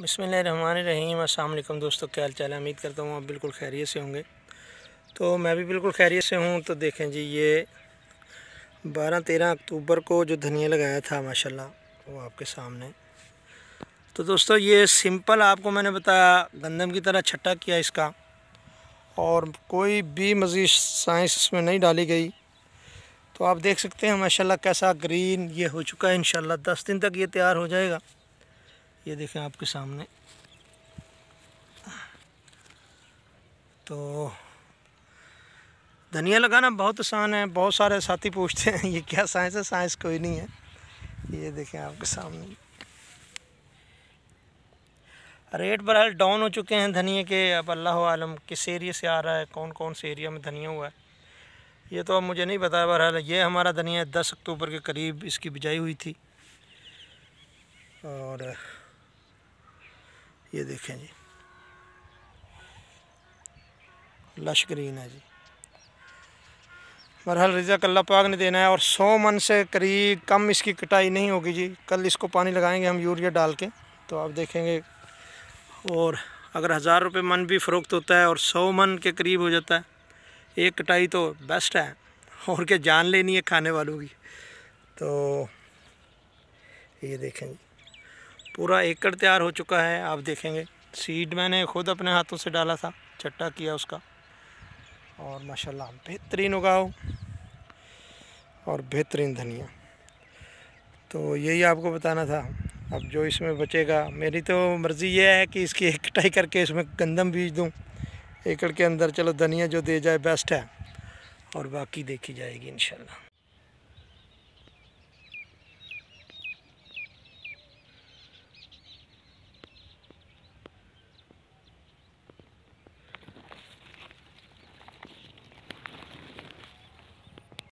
बसमिल रहीम अलकुम दोस्तों क्या हाल चाल है उम्मीद करता हूँ आप बिल्कुल खैरियत से होंगे तो मैं भी बिल्कुल खैरियत से हूँ तो देखें जी ये बारह तेरह अक्टूबर को जो धनिया लगाया था माशाल्लाह वो आपके सामने तो दोस्तों ये सिंपल आपको मैंने बताया गंदम की तरह छट्टा किया इसका और कोई भी मज़ीद साइंस इसमें नहीं डाली गई तो आप देख सकते हैं माशाल्लाह कैसा ग्रीन ये हो चुका है इन दस दिन तक ये तैयार हो जाएगा ये देखें आपके सामने तो धनिया लगाना बहुत आसान है बहुत सारे साथी पूछते हैं ये क्या साइंस है साइंस कोई नहीं है ये देखें आपके सामने रेट बहरहाल डाउन हो चुके हैं धनिया के अब अल्लाह आलम किस एरिए से आ रहा है कौन कौन से एरिया में धनिया हुआ है ये तो अब मुझे नहीं पता बहरहाल ये हमारा धनिया दस अक्टूबर के करीब इसकी बिजाई हुई थी और ये देखें जी लश ग्रीन है जी बरहल रिजक अल्लाह पाक ने देना है और सौ मन से करीब कम इसकी कटाई नहीं होगी जी कल इसको पानी लगाएंगे हम यूरिया डाल के तो आप देखेंगे और अगर हज़ार रुपये मन भी फ़रोख्त होता है और सौ मन के करीब हो जाता है एक कटाई तो बेस्ट है और क्या जान लेनी है खाने वालों की तो ये देखें जी पूरा एकड़ तैयार हो चुका है आप देखेंगे सीड मैंने खुद अपने हाथों से डाला था चट्टा किया उसका और माशाल्लाह बेहतरीन उगाओ और बेहतरीन धनिया तो यही आपको बताना था अब जो इसमें बचेगा मेरी तो मर्ज़ी यह है कि इसकी कटाई करके इसमें गंदम बीज दूँ एकड़ के अंदर चलो धनिया जो दे जाए बेस्ट है और बाकी देखी जाएगी इंशाल्लाह